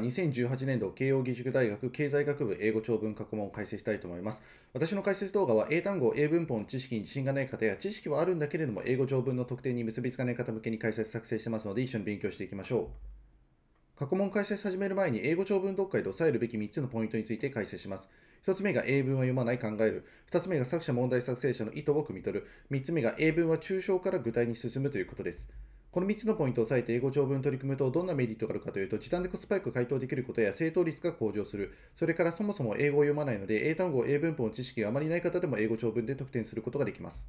2018年度慶応義塾大学経済学部英語長文過去問を解説したいと思います。私の解説動画は英単語、英文法の知識に自信がない方や知識はあるんだけれども英語長文の特定に結びつかない方向けに解説作成してますので一緒に勉強していきましょう。過去問解説始める前に英語長文読解で押さえるべき3つのポイントについて解説します。1つ目が英文は読まない考える。2つ目が作者問題作成者の意図を汲み取る。3つ目が英文は抽象から具体に進むということです。この3つのポイントを押さえて英語長文を取り組むとどんなメリットがあるかというと、時短でコスパよく回答できることや正答率が向上する。それからそもそも英語を読まないので、英単語、英文法の知識があまりない方でも英語長文で得点することができます。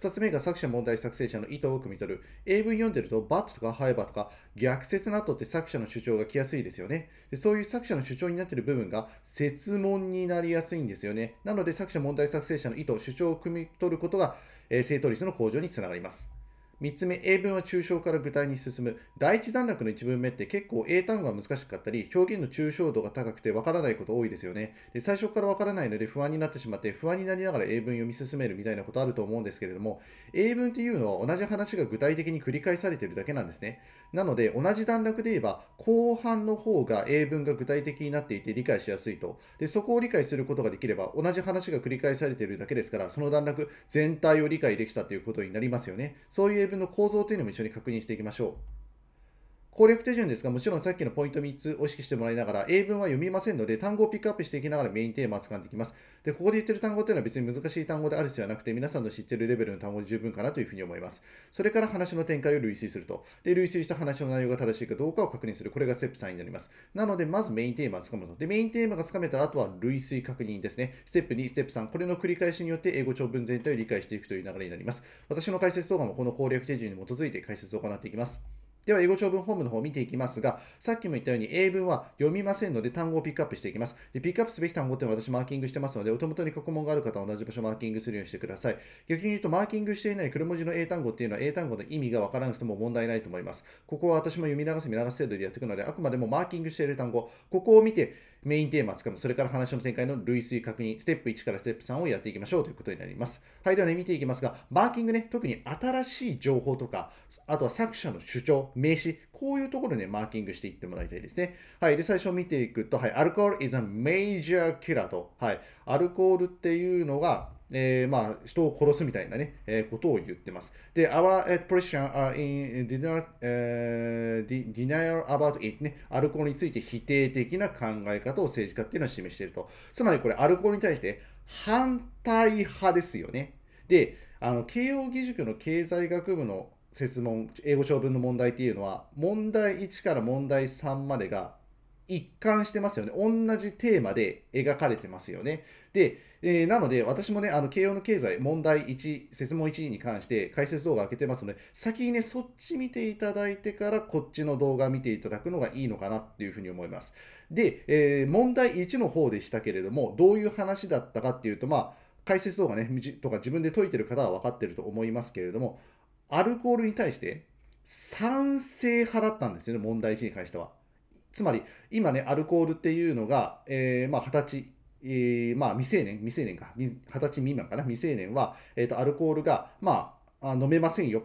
2つ目が作者問題作成者の意図を汲み取る。英文読んでると、バットとかハイバとか、逆説の後って作者の主張が来やすいですよねで。そういう作者の主張になってる部分が、説問になりやすいんですよね。なので、作者問題作成者の意図、主張を汲み取ることが、えー、正答率の向上につながります。3つ目、英文は抽象から具体に進む。第一段落の1文目って結構英単語が難しかったり、表現の抽象度が高くてわからないこと多いですよね。で最初からわからないので不安になってしまって、不安になりながら英文読み進めるみたいなことあると思うんですけれども、英文っていうのは同じ話が具体的に繰り返されてるだけなんですね。なので、同じ段落で言えば、後半の方が英文が具体的になっていて理解しやすいと。で、そこを理解することができれば、同じ話が繰り返されているだけですから、その段落全体を理解できたということになりますよね。そういう英文の構造というのも一緒に確認していきましょう。攻略手順ですが、もちろんさっきのポイント3つを意識してもらいながら、英文は読みませんので、単語をピックアップしていきながらメインテーマを掴んでいきます。で、ここで言ってる単語っていうのは別に難しい単語である必要はなくて、皆さんの知ってるレベルの単語で十分かなというふうに思います。それから話の展開を類推すると。で、類推した話の内容が正しいかどうかを確認する。これがステップ3になります。なので、まずメインテーマを掴むと。で、メインテーマが掴めたら、あとは類推確認ですね。ステップ2、ステップ3。これの繰り返しによって英語長文全体を理解していくという流れになります。私の解説動画もこの攻略手順に基づいて解説を行っていきます。では、英語長文フォームの方を見ていきますが、さっきも言ったように英文は読みませんので単語をピックアップしていきます。でピックアップすべき単語っていうのは私マーキングしてますので、お手元に過去問がある方は同じ場所マーキングするようにしてください。逆に言うと、マーキングしていない黒文字の英単語っていうのは英単語の意味がわからなくても問題ないと思います。ここは私も読み流す見流す程度でやっていくので、あくまでもマーキングしている単語、ここを見て、メインテーマつかむ、それから話の展開の類推確認、ステップ1からステップ3をやっていきましょうということになります。はい、ではね、見ていきますが、マーキングね、特に新しい情報とか、あとは作者の主張、名詞、こういうところね、マーキングしていってもらいたいですね。はい、で、最初見ていくと、はい、アルコール is a major killer と、はい、アルコールっていうのが、えー、まあ、人を殺すみたいなね、えー、ことを言ってます。で、our expression in denial,、ー、a b o u t it ね、アルコールについて否定的な考え方を政治家っていうのは示していると。つまりこれ、アルコールに対して反対派ですよね。で、あの、慶応義塾の経済学部の設問、英語長文の問題っていうのは、問題1から問題3までが一貫してますよね。同じテーマで描かれてますよね。で、えー、なので私もね、あの、慶応の経済問題1、説問1に関して解説動画開けてますので、先にね、そっち見ていただいてから、こっちの動画見ていただくのがいいのかなっていうふうに思います。で、えー、問題1の方でしたけれども、どういう話だったかっていうと、まあ、解説動画ね、とか自分で解いてる方は分かってると思いますけれども、アルコールに対して賛成派だったんですよね、問題1に関しては。つまり、今ね、アルコールっていうのが、えー、まあ、20歳、えー、まあ、未成年、未成年か、20歳未満かな、未成年は、えっ、と、アルコールが、まあ、飲めませんよ。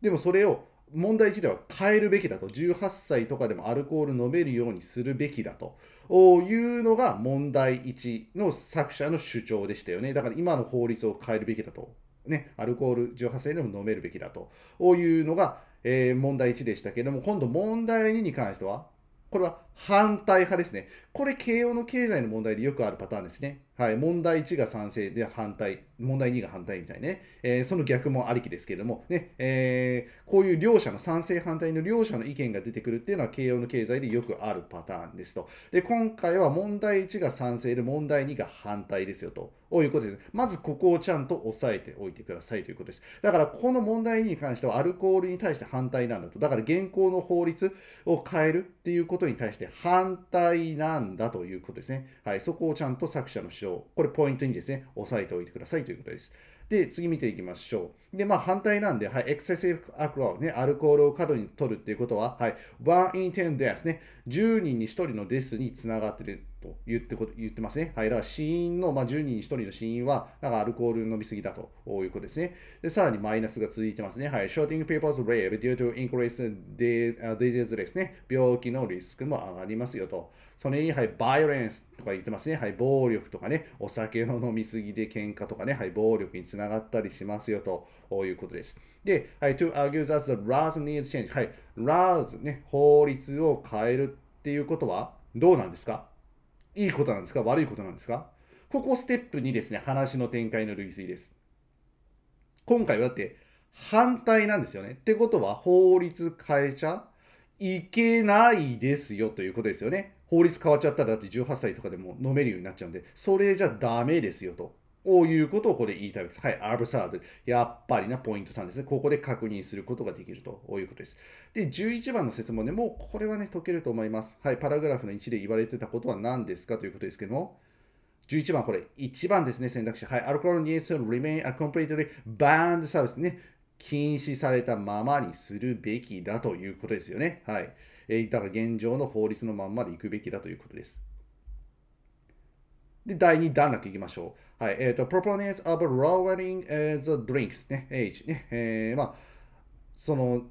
でも、それを、問題自体は変えるべきだと、18歳とかでもアルコール飲めるようにするべきだというのが問題1の作者の主張でしたよね。だから今の法律を変えるべきだと。ね、アルコール18歳でも飲めるべきだというのが、えー、問題1でしたけれども、今度問題2に関しては、これは反対派ですね。これ、慶応の経済の問題でよくあるパターンですね。はい、問題1が賛成で反対、問題2が反対みたいね。えー、その逆もありきですけれども、ねえー、こういう両者の賛成反対の両者の意見が出てくるっていうのは慶応の経済でよくあるパターンですと。で、今回は問題1が賛成で問題2が反対ですよと。こういうことです。まずここをちゃんと押さえておいてくださいということです。だから、この問題に関してはアルコールに対して反対なんだと。だから、現行の法律を変えるっていうことに対して反対なんだということですね。はい、そこをちゃんと作者の主張、これポイントにですね、押さえておいてくださいということです。で、次見ていきましょう。で、まあ反対なんで、はい、エクセシブアクロー、ね、アルコールを過度に取るっていうことは、はい、1 in 10ですね、10人に1人のデスにつながってると言ってこと言ってますね。はい。だから死因の、まあ、10人に1人の死因は、なんかアルコール飲みすぎだということですね。で、さらにマイナスが続いてますね。はい。ショーティングペーパーズレ s r デュートインク o i スデ r ジェズレスですね。病気のリスクも上がりますよと。それに、はい、バイオレンスとか言ってますね。はい、暴力とかね、お酒の飲みすぎで喧嘩とかね、はい、暴力につながったりしますよということです。で、はい、to argue that the laws needs change. はい、laws ね、法律を変えるっていうことはどうなんですかいいことなんですか悪いことなんですかここステップ2ですね。話の展開の類推です。今回はだって反対なんですよね。ってことは法律変えちゃいけないですよということですよね。法律変わっちゃったらだって18歳とかでも飲めるようになっちゃうんで、それじゃダメですよと。こういうことをこれ言いたいです。はい、アブサード。やっぱりな、ポイント3ですね。ここで確認することができるということです。で、11番の説問でも、これはね、解けると思います。はい、パラグラフの1で言われてたことは何ですかということですけども、11番、これ、1番ですね、選択肢。はい、アルコールの ESL remain a completely b a n n e service ね。禁止されたままにするべきだということですよね。はい。えー、だから現状の法律のまんまでいくべきだということです。で、第2段落いきましょう。はい、えっ、ー、と、proponents of lowering the drinks ね、a ね、えー、まあ、その、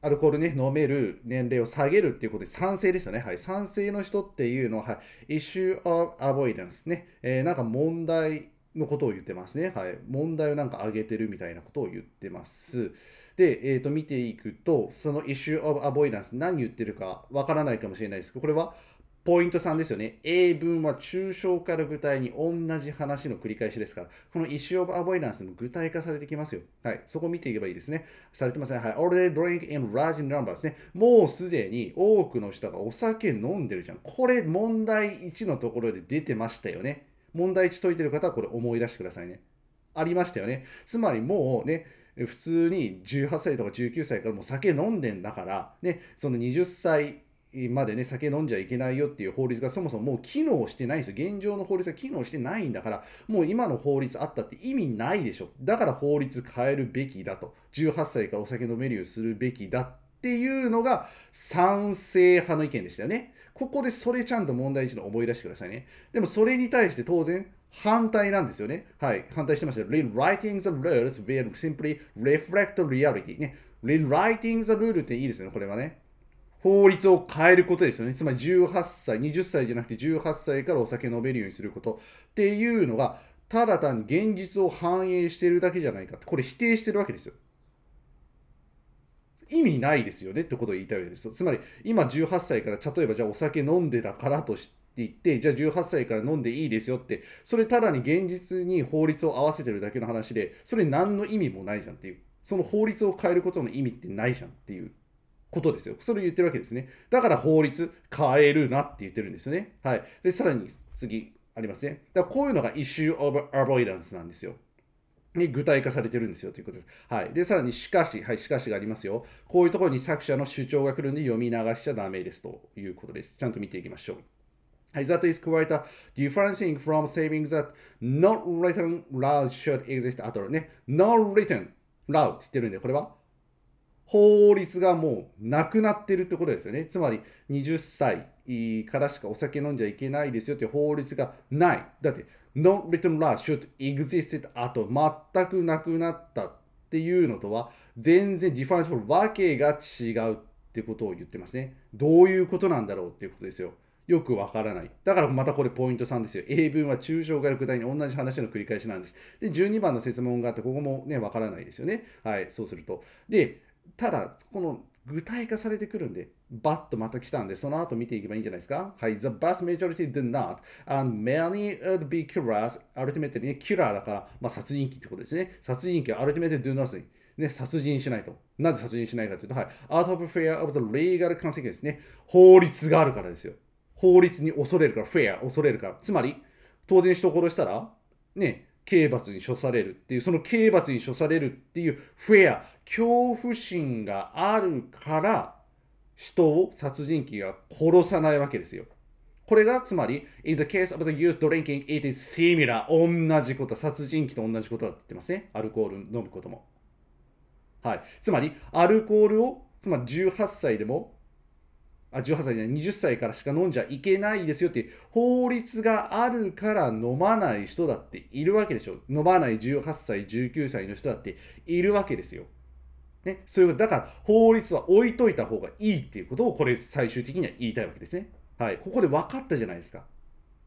アルコールね、飲める年齢を下げるっていうことで賛成でしたね。はい。賛成の人っていうのは、はい。issue of avoidance ね。えー、なんか問題のことを言ってますね。はい。問題をなんか挙げてるみたいなことを言ってます。で、えっ、ー、と、見ていくと、その issue of avoidance 何言ってるかわからないかもしれないですけど、これは、ポイント3ですよね。英文は抽象から具体に同じ話の繰り返しですから、このイシュオブアボイダンスも具体化されてきますよ。はい。そこ見ていけばいいですね。されてますね。はい。already drink in large numbers ですね。もうすでに多くの人がお酒飲んでるじゃん。これ問題1のところで出てましたよね。問題1解いてる方はこれ思い出してくださいね。ありましたよね。つまりもうね、普通に18歳とか19歳からもう酒飲んでんだから、ね、その20歳までね、酒飲んじゃいけないよっていう法律がそもそももう機能してないんですよ。現状の法律が機能してないんだから、もう今の法律あったって意味ないでしょ。だから法律変えるべきだと。18歳からお酒飲めるようにするべきだっていうのが賛成派の意見でしたよね。ここでそれちゃんと問題一の思い出してくださいね。でもそれに対して当然反対なんですよね。はい。反対してました。Rewriting the rules will simply reflect reality. ね。Rewriting the rule っていいですよね。これはね。法律を変えることですよね。つまり18歳、20歳じゃなくて18歳からお酒飲めるようにすることっていうのが、ただ単に現実を反映してるだけじゃないかって、これ否定してるわけですよ。意味ないですよねってことを言いたいわけですよ。つまり、今18歳から、例えばじゃあお酒飲んでたからとして言って、じゃあ18歳から飲んでいいですよって、それただに現実に法律を合わせてるだけの話で、それ何の意味もないじゃんっていう。その法律を変えることの意味ってないじゃんっていう。ことですよ。それを言ってるわけですね。だから法律変えるなって言ってるんですよね。はい。で、さらに次ありますね。だこういうのが issue of avoidance なんですよ。に具体化されてるんですよということです。はい。で、さらに、しかし、はい、しかしがありますよ。こういうところに作者の主張が来るんで読み流しちゃダメですということです。ちゃんと見ていきましょう。はい、that is quite a differencing from saving that not written loud should exist at all ね。not written loud って言ってるんで、これは法律がもうなくなってるってことですよね。つまり20歳からしかお酒飲んじゃいけないですよって法律がない。だって No written law should exist ってあと全くなくなったっていうのとは全然 define for わけが違うってことを言ってますね。どういうことなんだろうっていうことですよ。よくわからない。だからまたこれポイント3ですよ。英文は抽象から具体に同じ話の繰り返しなんです。で、12番の説問があって、ここもね、わからないですよね。はい、そうすると。で、ただ、この具体化されてくるんで、バッとまた来たんで、その後見ていけばいいんじゃないですか。はい。The vast majority did not, and many would be killers, ultimately、ね、キラーだから、まあ、殺人鬼ってことですね。殺人鬼は ultimately do nothing。ね、殺人しないと。なぜ殺人しないかというと、はい。out of fear of the legal consequence ね。法律があるからですよ。法律に恐れるから、fear、恐れるから。つまり、当然人を殺したら、ね、刑罰に処されるっていう、その刑罰に処されるっていう、フェア、恐怖心があるから人を殺人鬼が殺さないわけですよ。これがつまり、in the case of the youth drinking, it is similar. 同じこと、殺人鬼と同じことだって言ってますね。アルコール飲むことも。はい。つまり、アルコールを、つまり18歳でも、あ、18歳じゃない、20歳からしか飲んじゃいけないですよって法律があるから飲まない人だっているわけでしょ。飲まない18歳、19歳の人だっているわけですよ。ね、それだから法律は置いといた方がいいっていうことをこれ最終的には言いたいわけですね。はい、ここで分かったじゃないですか。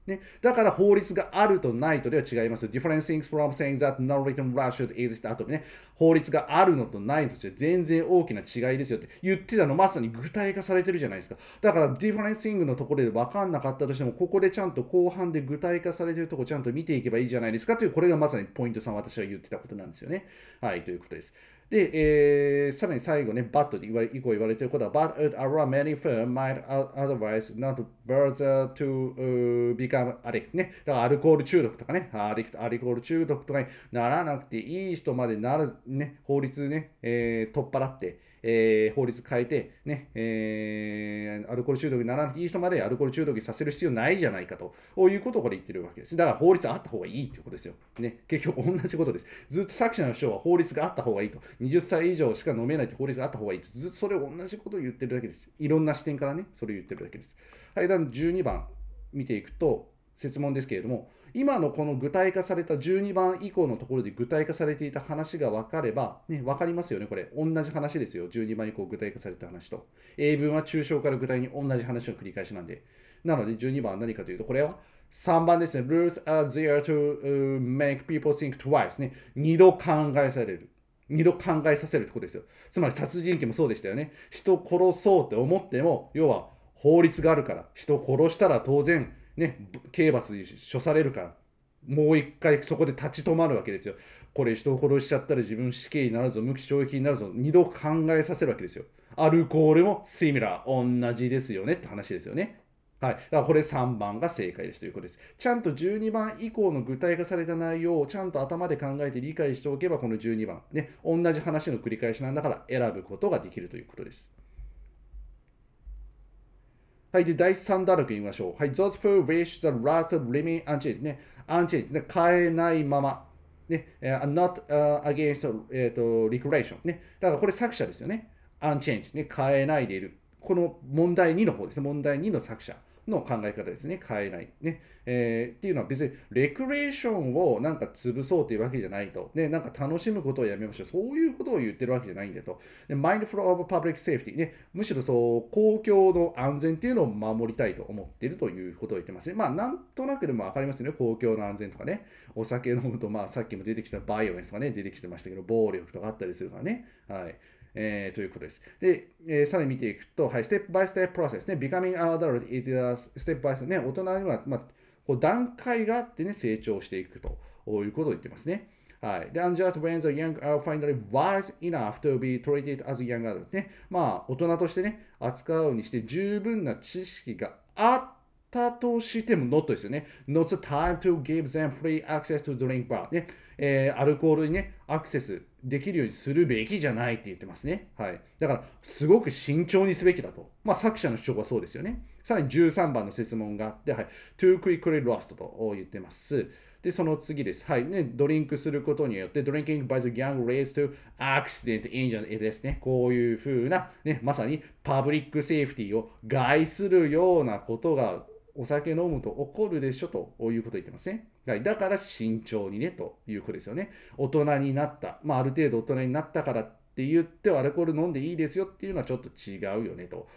ね、だから法律があるとないとでは違います。different things from saying that no written law should exist あとね、法律があるのとないのとじゃ全然大きな違いですよって言ってたのまさに具体化されてるじゃないですか。だから different thing のところで分かんなかったとしても、ここでちゃんと後半で具体化されてるとこちゃんと見ていけばいいじゃないですかという、これがまさにポイントさん私は言ってたことなんですよね。はい、ということです。で、えー、さらに最後ね、バットで言われ以降言われていることは、But a r o many firms might otherwise not b o t h e r to become addict ね。だからアルコール中毒とかね、アディクト、アルコール中毒とかにならなくていい人までなる、ね、法律ね、えー、取っ払って、えー、法律変えて、ね、えー、アルコール中毒にならなくていい人までアルコール中毒にさせる必要ないじゃないかということをこれ言ってるわけです。だから法律あった方がいいということですよ。ね、結局同じことです。ずっと作者の主張は法律があった方がいいと。20歳以上しか飲めないって法律があった方がいいと。ずっとそれを同じことを言ってるだけです。いろんな視点からね、それを言ってるだけです。はい、だ12番見ていくと、設問ですけれども、今のこの具体化された12番以降のところで具体化されていた話が分かれば、ね、分かりますよね、これ。同じ話ですよ。12番以降具体化された話と。英文は抽象から具体に同じ話の繰り返しなんで。なので、12番は何かというと、これは3番ですね。Rules are there to make people think twice ね。二度考えされる。二度考えさせるってことですよ。つまり殺人鬼もそうでしたよね。人を殺そうって思っても、要は法律があるから、人を殺したら当然、ね、刑罰に処されるから、もう一回そこで立ち止まるわけですよ。これ人を殺しちゃったら自分死刑になるぞ、無期懲役になるぞ、二度考えさせるわけですよ。アルコールもシミラー、同じですよねって話ですよね。はい。だからこれ3番が正解ですということです。ちゃんと12番以降の具体化された内容をちゃんと頭で考えて理解しておけば、この12番、ね、同じ話の繰り返しなんだから選ぶことができるということです。はい、で、第3打力見ましょう。はい、those who wish the last remain unchanged ね、unchanged ね、変えないまま。ね、uh, not、uh, against、えー、と recreation ね。だからこれ作者ですよね。unchanged ね、変えないでいる。この問題2の方です問題2の作者。の考え方ですね。変えない。ね。えー、っていうのは別に、レクレーションをなんか潰そうというわけじゃないと。ね、なんか楽しむことをやめましょう。そういうことを言ってるわけじゃないんだと。で、mindful of public safety。ね、むしろそう、公共の安全っていうのを守りたいと思っているということを言ってますね。まあ、なんとなくでもわかりますよね。公共の安全とかね。お酒飲むと、まあ、さっきも出てきたバイオレンスがね、出てきてましたけど、暴力とかあったりするからね。はい。えー、ということです。で、えー、さらに見ていくと、はい、ステップバイステッププロセスね、becoming an adult is a step by step ね、大人には、まあ、こう段階があってね、成長していくということを言ってますね。はい。で、u n just when the young are finally wise enough to be treated as young adults ね。まあ、大人としてね、扱うにして十分な知識があったとしても、not ですよね。not the time to give them free access to drink bar ね。えー、アルコールにね、アクセスできるようにするべきじゃないって言ってますね。はい。だから、すごく慎重にすべきだと。まあ、作者の主張はそうですよね。さらに13番の質問があって、はい。too quickly lost と言ってます。で、その次です。はい。ね、ドリンクすることによって、drinking by the gang raised to accident in the ですね。こういうふうな、ね、まさにパブリックセーフティーを害するようなことが、お酒飲むと起こるでしょということを言ってますね。はい、だから慎重にねということですよね。大人になった、まあ、ある程度大人になったからって言ってアルコール飲んでいいですよっていうのはちょっと違うよねと。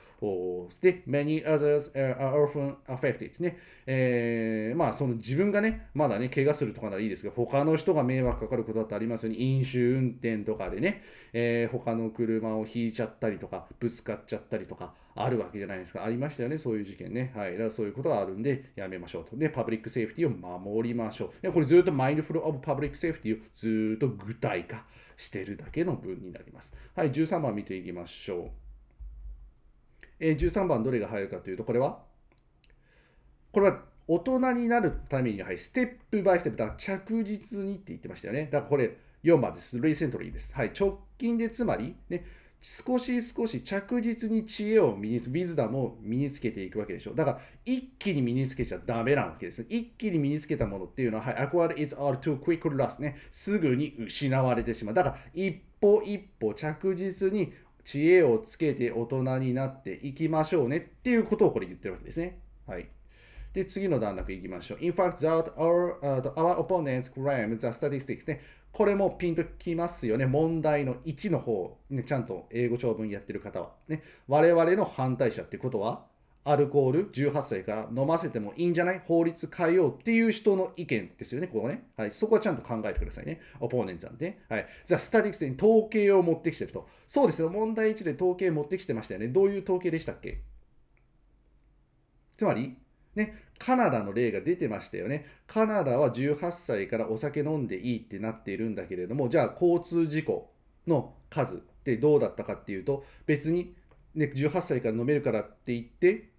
で、many others are often affected ね、えー、まあその自分がね、まだね、怪我するとかならいいですけど、他の人が迷惑かかることだってありますよね。飲酒運転とかでね、えー、他の車を引いちゃったりとか、ぶつかっちゃったりとか、あるわけじゃないですか。ありましたよね、そういう事件ね。はい。だからそういうことがあるんで、やめましょうと。で、パブリックセーフティーを守りましょう。で、これずっとマイ f u フ of p パブリックセーフティ y をずっと具体化してるだけの文になります。はい、13番見ていきましょう。えー、13番どれが入るかというと、これはこれは大人になるために、はい、ステップバイステップ、だから着実にって言ってましたよね。だからこれ4番です。レイセントリーです。はい、直近でつまり、ね、少し少し着実に知恵を身につ、ウィズダムを身につけていくわけでしょう。だから、一気に身につけちゃダメなわけです。一気に身につけたものっていうのは、はい、a c q u i r e is all too quick loss ね。すぐに失われてしまう。だから、一歩一歩着実に知恵をつけて大人になっていきましょうねっていうことをこれ言ってるわけですね。はい。で、次の段落いきましょう。In fact, that our,、uh, our opponents claim the statistics ね。これもピンときますよね。問題の1の方、ね、ちゃんと英語長文やってる方は。ね、我々の反対者ってことはアルコール18歳から飲ませてもいいんじゃない法律変えようっていう人の意見ですよね、ここね。はい、そこはちゃんと考えてくださいね。オポーネンさんで、ね。はい。じゃあ、スタディクスに統計を持ってきてると。そうですよ、問題1で統計持ってきてましたよね。どういう統計でしたっけつまり、ね、カナダの例が出てましたよね。カナダは18歳からお酒飲んでいいってなっているんだけれども、じゃあ交通事故の数ってどうだったかっていうと、別にね、18歳から飲めるからって言って、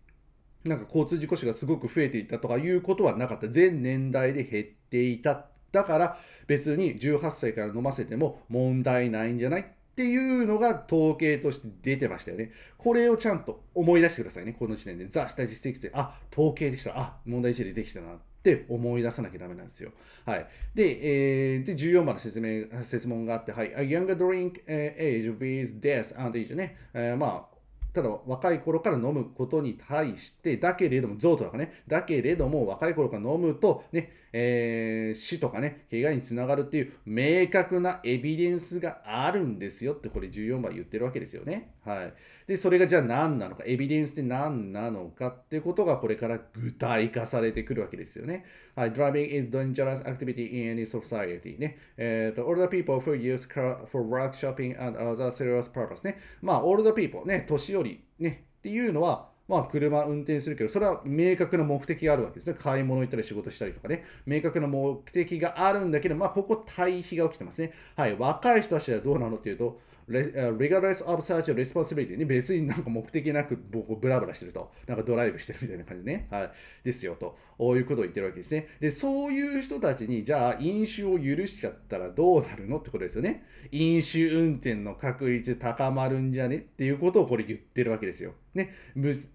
なんか交通事故死がすごく増えていたとかいうことはなかった。全年代で減っていた。だから別に18歳から飲ませても問題ないんじゃないっていうのが統計として出てましたよね。これをちゃんと思い出してくださいね。この時点で。ザ・スタジスティックスで、あ、統計でした。あ、問題一理できたなって思い出さなきゃダメなんですよ。はい。で、えー、で14番の説明、説問があって、はい。A younger drink age with death and age ね。えー、まあ、ただ若い頃から飲むことに対して、だけれども、譲渡だかね、だけれども若い頃から飲むと、ね、えー、死とかね、怪我につながるっていう明確なエビデンスがあるんですよって、これ14番言ってるわけですよね。はい。で、それがじゃあ何なのか、エビデンスって何なのかってことがこれから具体化されてくるわけですよね。はい。Driving is dangerous activity in any society ね。えっ、ー、と、older people who use car for work, shopping and other serious purpose ね。まあ、older people ね、年寄りね、っていうのは、まあ、車運転するけど、それは明確な目的があるわけですね。買い物行ったり仕事したりとかね。明確な目的があるんだけど、まあ、ここ対比が起きてますね。はい。若い人たちはどうなのっていうと、regardless of such responsibility に別になんか目的なくブラブラしてると、なんかドライブしてるみたいな感じね、はい、ですよと、こういうことを言ってるわけですね。で、そういう人たちに、じゃあ飲酒を許しちゃったらどうなるのってことですよね。飲酒運転の確率高まるんじゃねっていうことをこれ言ってるわけですよ。ね、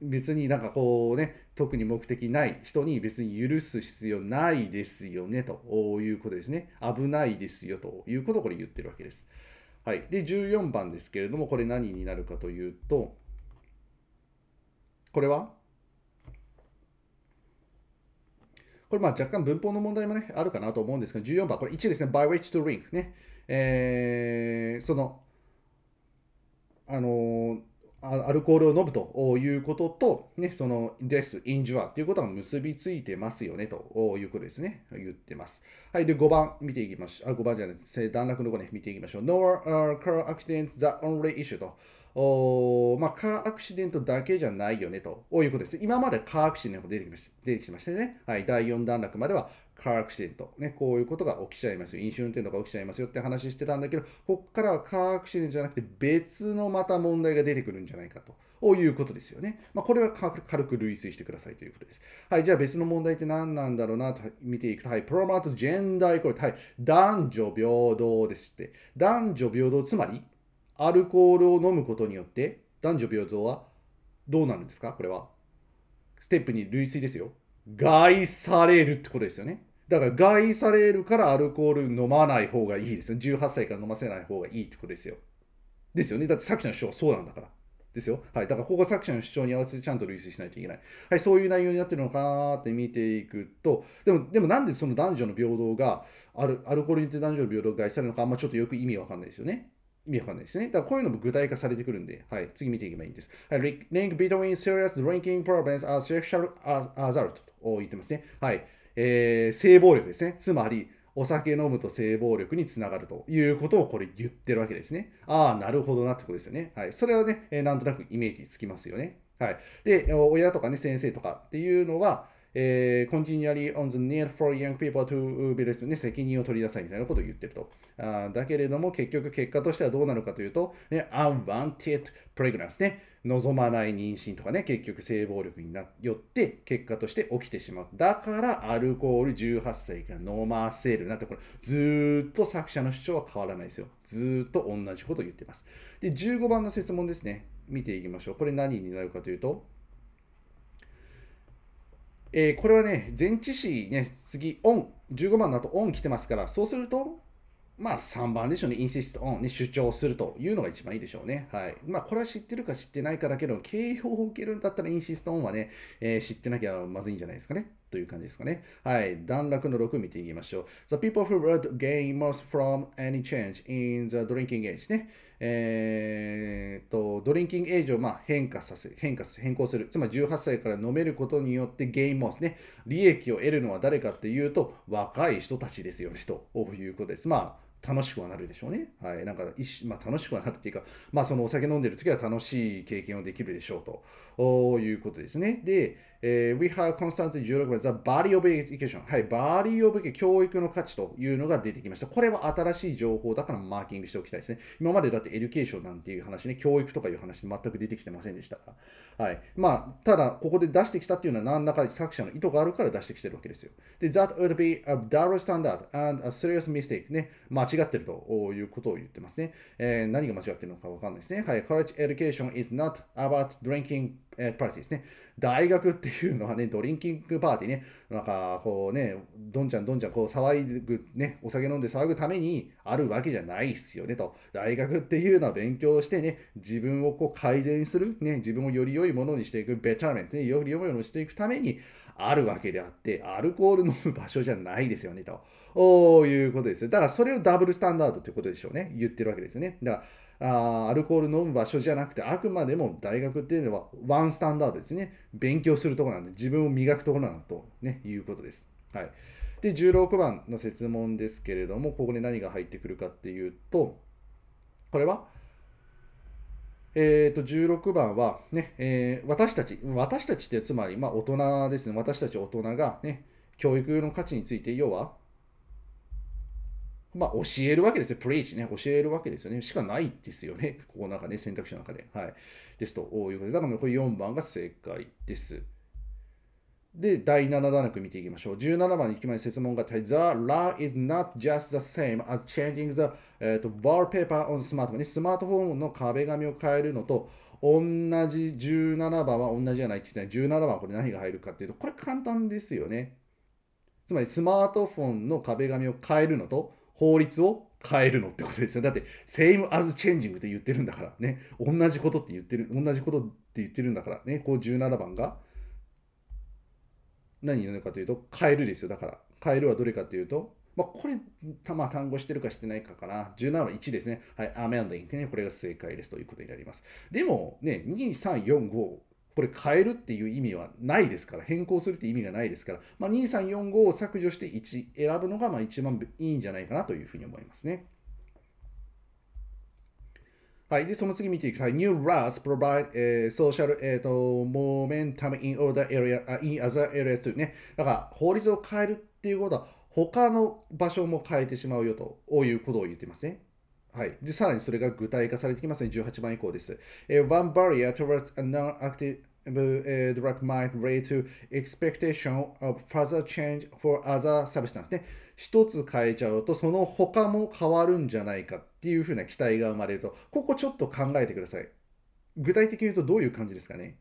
別になんかこうね、特に目的ない人に別に許す必要ないですよね、ということですね。危ないですよということをこれ言ってるわけです。はい。で、14番ですけれども、これ何になるかというと、これはこれまあ若干文法の問題もね、あるかなと思うんですが、14番、これ1ですね、by which to link ね。えー、その、あのーアルコールを飲むということと、ね、そのです、インジュアってということは結びついてますよねということですね。言ってます。はい。で、5番見ていきましょう。あ、5番じゃないです。段落の5ね、見ていきましょう。nor car a c c i d e n t the only issue と。おまあ、カーアクシデントだけじゃないよねということです。今までカーアクシデントが出てきました出てきましたね。はい、第4段落まではカーアクシデント、ね、こういうことが起きちゃいますよ、飲酒運転とか起きちゃいますよって話してたんだけど、ここからはカーアクシデントじゃなくて、別のまた問題が出てくるんじゃないかということですよね。まあ、これは軽く類推してくださいということです。はい、じゃあ別の問題って何なんだろうなと見ていくと、はい、プロマートジェンダーイコール、はい、男女平等ですって、男女平等、つまり、アルコールを飲むことによって、男女平等はどうなるんですかこれは。ステップに類推ですよ。害されるってことですよね。だから害されるからアルコール飲まない方がいいですよ。18歳から飲ませない方がいいってことですよ。ですよね。だって作者の主張はそうなんだから。ですよ。はい。だからここ作者の主張に合わせてちゃんと類推しないといけない。はい。そういう内容になってるのかなって見ていくと、でも、でもなんでその男女の平等が、アルアルコールによって男女の平等が害されるのか、あんまちょっとよく意味わかんないですよね。意味わかんないですね。だからこういうのも具体化されてくるんで、はい。次見ていけばいいんです。はい。Link between serious drinking problems and sexual assault. 言ってますね。はい。えー、性暴力ですね。つまり、お酒飲むと性暴力につながるということをこれ言ってるわけですね。ああ、なるほどなってことですよね。はい。それはね、えー、なんとなくイメージつきますよね。はい。で、親とかね、先生とかっていうのは、えー、continually on the need for young people to be r e s p o n s i 責任を取りなさいみたいなことを言ってると。あだけれども、結局結果としてはどうなるかというと、ね、unwanted pregnancy ね。望まない妊娠とかね、結局性暴力になよって結果として起きてしまう。だからアルコール18歳から飲ませるなんて、これずっと作者の主張は変わらないですよ。ずっと同じことを言ってます。で、15番の質問ですね。見ていきましょう。これ何になるかというと、えー、これはね、前置詞ね、次、オン、15番だとオン来てますから、そうすると、まあ3番でしょうね、インシストオン、ね、主張するというのが一番いいでしょうね。はい。まあこれは知ってるか知ってないかだけど、警報を受けるんだったらインシストオンはね、えー、知ってなきゃまずいんじゃないですかね。という感じですかね。はい。段落の6見ていきましょう。The people who would gain most from any change in the drinking age ね。えっと、ドリンキングエイジをまあ変化させ、変化、す変更する。つまり18歳から飲めることによってゲインモスね、利益を得るのは誰かっていうと、若い人たちですよね、ということです。まあ楽しくはなるでしょうね。はい。なんか、まあ、楽しくはなるっていうか、まあ、そのお酒飲んでる時は楽しい経験をできるでしょうということですね。で、えー、We have constantly 16番、The Body of Education。はい、Body of Education、教育の価値というのが出てきました。これは新しい情報だからマーキングしておきたいですね。今までだってエデュケーションなんていう話ね、教育とかいう話全く出てきてませんでしたから。はい。まあ、ただ、ここで出してきたっていうのは何らか作者の意図があるから出してきてるわけですよ。で、That would be a double standard and a serious mistake ね。間違ってるということを言ってますね。えー、何が間違ってるのかわかんないですね。はい。College education is not about drinking practice ね。大学っていうのはね、ドリンキングパーティーね、なんかこうね、どんちゃんどんちゃんこう騒ぐ、ね、お酒飲んで騒ぐためにあるわけじゃないっすよねと。大学っていうのは勉強してね、自分をこう改善する、ね、自分をより良いものにしていく、ベターメント、ね、より良いものにしていくために、あるわけであって、アルコール飲む場所じゃないですよね、と。いうことですよ。だからそれをダブルスタンダードということでしょうね。言ってるわけですよね。だからあアルコール飲む場所じゃなくてあくまでも大学っていうのはワンスタンダードですね勉強するとこなんで自分を磨くところなんだと、ね、いうことです、はい、で16番の設問ですけれどもここに何が入ってくるかっていうとこれはえー、と16番はね、ねえー、私たち、私たちってつまりまあ大人ですね、私たち大人が、ね、教育の価値について、要はまあ、教えるわけですよ。プレイチね、教えるわけですよね。しかないですよね。ここなんかね、選択肢の中で。はい。ですということで、だからこれ4番が正解です。で、第7段落見ていきましょう。17番に行きまで説問が The law is not just the same as changing the、えー、と wallpaper on smartphone、ね。スマートフォンの壁紙を変えるのと、同じ17番は同じじゃないって言って17番はこれ何が入るかっていうと、これ簡単ですよね。つまりスマートフォンの壁紙を変えるのと、法律を変えるのってことですよ。だって、same as changing って言ってるんだからね。同じことって言ってる、同じことって言ってるんだからね。こう17番が何言うのかというと、変えるですよ。だから、変えるはどれかというと、まあ、これ、たま単語してるかしてないかかな。17は1ですね。はい、アメンディングね。これが正解ですということになります。でも、ね、2、3、4、5、これ変えるっていう意味はないですから、変更するって意味がないですから、まあ、2345を削除して1選ぶのがまあ一番いいんじゃないかなというふうに思いますね。はい。で、その次見ていく。はニ New routes provide、ー、social、えっと momentum in other area,、uh, in other areas というね。だから、法律を変えるっていうことは、他の場所も変えてしまうよということを言ってますね。はい。で、さらにそれが具体化されてきますね。18番以降です。えー、one barrier towards a non-active The drug might lead to expectation of further change for other substance ね。一つ変えちゃうと、その他も変わるんじゃないかっていうふうな期待が生まれると、ここちょっと考えてください。具体的に言うとどういう感じですかね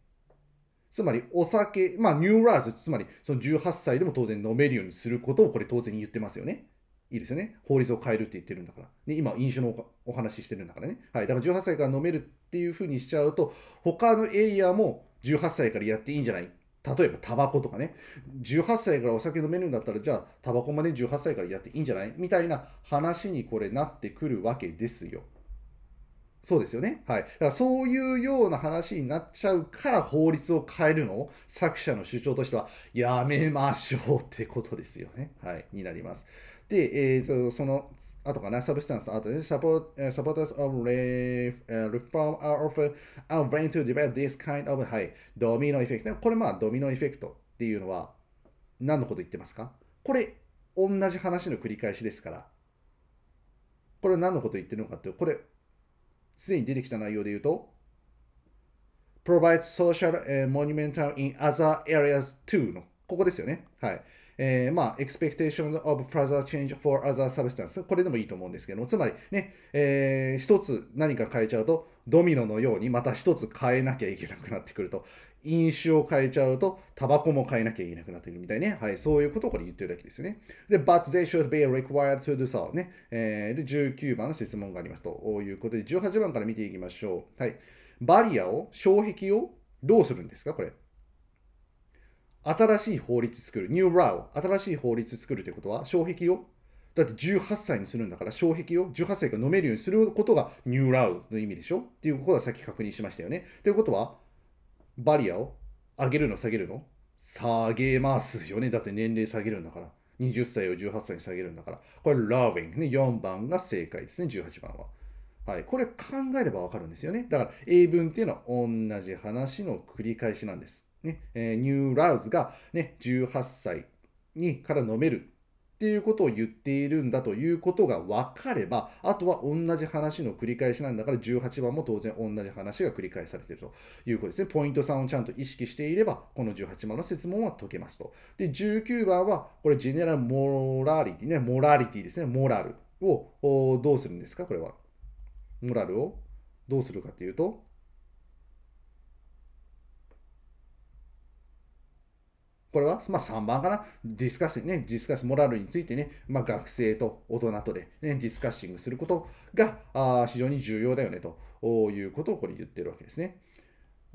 つまりお酒、まあニューラーズ、つまりその18歳でも当然飲めるようにすることをこれ当然言ってますよね。いいですよね。法律を変えるって言ってるんだから。ね、今、飲酒のお話ししてるんだからね。はい。だから18歳から飲めるっていう風にしちゃうと、他のエリアも18歳からやっていいんじゃない例えばタバコとかね。18歳からお酒飲めるんだったら、じゃあタバコまで18歳からやっていいんじゃないみたいな話にこれなってくるわけですよ。そうですよね。はい。だからそういうような話になっちゃうから法律を変えるのを作者の主張としてはやめましょうってことですよね。はい。になります。で、えー、そのあとかな、サブスタンス、あとです。ポーター o オブ・ supporters of reform are often u n w はい、ドミノエフェクト。これまあドミノエフェクトっていうのは何のこと言ってますかこれ同じ話の繰り返しですから。これは何のこと言ってるのかっていうこれすでに出てきた内容で言うと Provide social monumental in other areas too のここですよね。はい。えー、まあ、expectation of further change for other substance これでもいいと思うんですけども、つまりね、えー、一つ何か変えちゃうと、ドミノのようにまた一つ変えなきゃいけなくなってくると、飲酒を変えちゃうと、タバコも変えなきゃいけなくなってくるみたいね。はい、そういうことをこれ言ってるだけですよね。で、but they should be required to do so ね。えー、で、19番の質問がありますということで、18番から見ていきましょう。はい。バリアを、障壁をどうするんですかこれ。新しい法律作る、ニューラウ、新しい法律作るってことは、障壁を、だって18歳にするんだから、障壁を18歳が飲めるようにすることがニューラウの意味でしょっていうことはさっき確認しましたよね。ということは、バリアを上げるの下げるの下げますよね。だって年齢下げるんだから。20歳を18歳に下げるんだから。これ、loving ね。4番が正解ですね。18番は。はい。これ考えればわかるんですよね。だから、英文っていうのは同じ話の繰り返しなんです。ね、えー、ニューラウズがね、18歳にから飲めるっていうことを言っているんだということが分かれば、あとは同じ話の繰り返しなんだから、18番も当然同じ話が繰り返されているということですね。ポイント3をちゃんと意識していれば、この18番の説問は解けますと。で、19番は、これ、ジェネラルモラリティね、モラリティですね、モラルをどうするんですか、これは。モラルをどうするかっていうと、これは、まあ、3番かな。ディスカッシングね、ディスカッシング、モラルについてね、まあ、学生と大人とで、ね、ディスカッシングすることがあ非常に重要だよね、ということをこれ言ってるわけですね。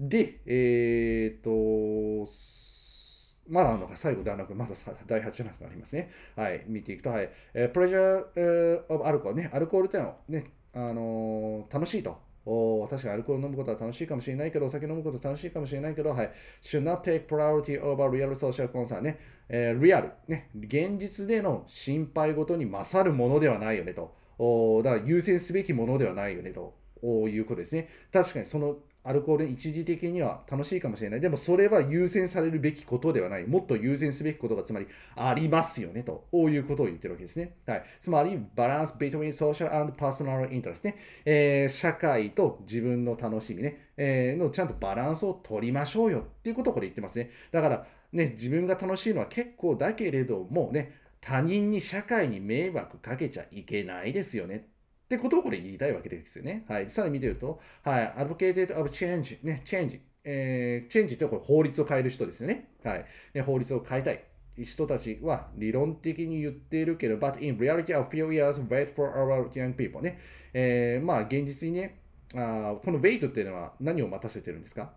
で、えー、っと、まだあるのか、最後ではなく、まだ第8話がありますね。はい、見ていくと、はい、えプレジャー、えオブアルコールね、アルコールというのはね、あのー、楽しいとお確かにアルコール飲むことは楽しいかもしれないけど、お酒飲むこと楽しいかもしれないけど、はい。should not take priority over real social concern ね。えー、リアル。ね。現実での心配ごとに勝るものではないよねと。おだから優先すべきものではないよねと。いうことですね。確かにそのアルコール一時的には楽しいかもしれない。でもそれは優先されるべきことではない。もっと優先すべきことがつまりありますよねと、こういうことを言ってるわけですね。はい、つまり、バランス between social and personal interest ね、えー、社会と自分の楽しみね、えー、のちゃんとバランスを取りましょうよっていうことをこれ言ってますね。だから、ね、自分が楽しいのは結構だけれどもね、他人に社会に迷惑かけちゃいけないですよねってことをこれ言いたいわけですよね。はい。さらに見てると、はい。アドボケーテッド・アブ・チェンジ、ね、チェンジ。えー、チェンジってこれ法律を変える人ですよね。はい。ね、法律を変えたい。人たちは理論的に言っているけど、but in reality o f e f y e a u r e s wait for our young people ね。えー、まあ現実にね、あこの wait っていうのは何を待たせてるんですか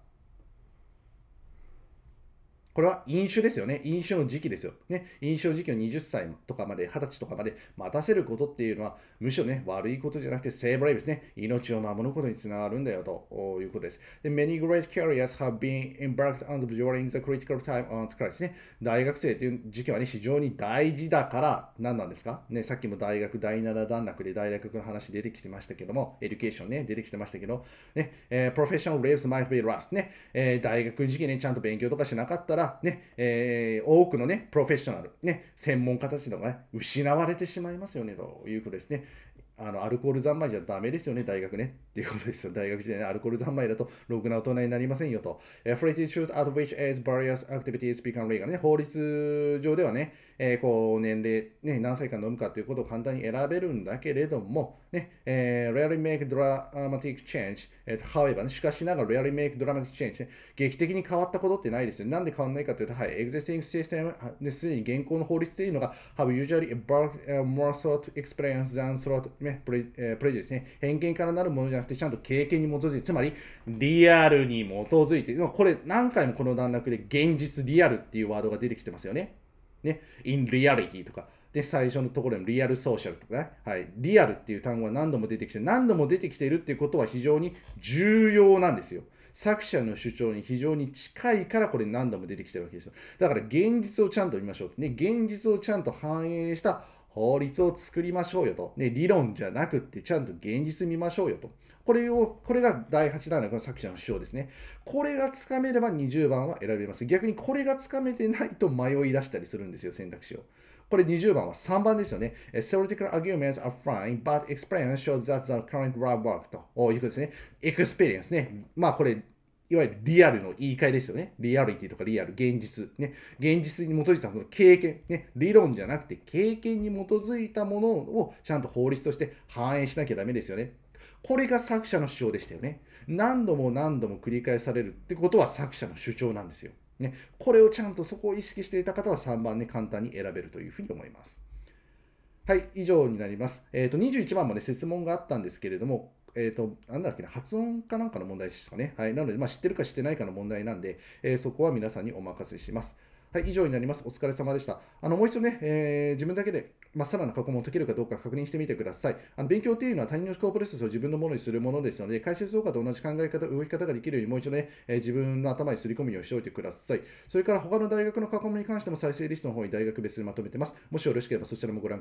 これは飲酒ですよね。飲酒の時期ですよ。ね、飲酒の時期を20歳とかまで、20歳とかまで待たせることっていうのは、むしろね、悪いことじゃなくて、セーブレイブですね。命を守ることにつながるんだよということです。で、many great carriers have been embarked on the during the critical time on the crisis ね。大学生という時期はね、非常に大事だから、何なんですかね、さっきも大学第7段落で大学の話出てきてましたけども、エデュケーションね、出てきてましたけど、ね、え professional l i v e s might be lost ね、え大学の時期ね、ちゃんと勉強とかしなかったら、ら、ね、えー、多くのね、プロフェッショナル、ね、専門家たちのが、ね、失われてしまいますよね、ということですね。あの、アルコール三昧じゃダメですよね、大学ね。っていうことですよ。大学時代ね、アルコール三昧だと、ろくな大人になりませんよと。Free to choose at which a g various activities become legal ね。法律上ではね、えー、こう年齢、ね、何歳から飲むかということを簡単に選べるんだけれども、ねえー、rarely make dramatic change、えー、however、ね、しかしながら rarely make dramatic change、ね、劇的に変わったことってないですよ。なんで変わらないかというと、はい、existing system ですでに現行の法律というのが have usually e m b a r k uh, more thought experience than thought、ね、prejudice ね、偏見からなるものじゃなくて、ちゃんと経験に基づいて、つまりリアルに基づいて、これ何回もこの段落で現実リアルっていうワードが出てきてますよね。ね、in reality とか、で、最初のところにリアルソーシャルとかね、はい、リアルっていう単語が何度も出てきて、何度も出てきているっていうことは非常に重要なんですよ。作者の主張に非常に近いからこれ何度も出てきてるわけですよ。だから現実をちゃんと見ましょう。ね、現実をちゃんと反映した法律を作りましょうよと。ね、理論じゃなくってちゃんと現実見ましょうよと。これを、これが第8弾の作者の主張ですね。これがつかめれば20番は選べます。逆にこれがつかめてないと迷い出したりするんですよ、選択肢を。これ20番は3番ですよね。Theoretical arguments are fine, but experience shows that the current lab work ということですね。experience ね。まあこれ、いわゆるリアルの言い換えですよね。リアリティとかリアル、現実。ね、現実に基づいたその経験、ね、理論じゃなくて経験に基づいたものをちゃんと法律として反映しなきゃダメですよね。これが作者の主張でしたよね。何度も何度も繰り返されるってことは作者の主張なんですよ。ね、これをちゃんとそこを意識していた方は3番ね、簡単に選べるというふうに思います。はい、以上になります。えっ、ー、と、21番もね、設問があったんですけれども、えっ、ー、と、なんだっけな、発音かなんかの問題でしたかね。はい、なので、まあ、知ってるか知ってないかの問題なんで、えー、そこは皆さんにお任せします。はい、以上になります。お疲れ様でした。あの、もう一度ね、えー、自分だけで、まっさらな過去問を解けるかどうか確認してみてください。あの勉強っていうのは他人の思考プロセスを自分のものにするものですので、解説動画と同じ考え方、動き方ができるようにもう一度ね、えー、自分の頭にすり込みをしておいてください。それから他の大学の過去問に関しても再生リストの方に大学別でまとめてます。もしよろしければそちらもご覧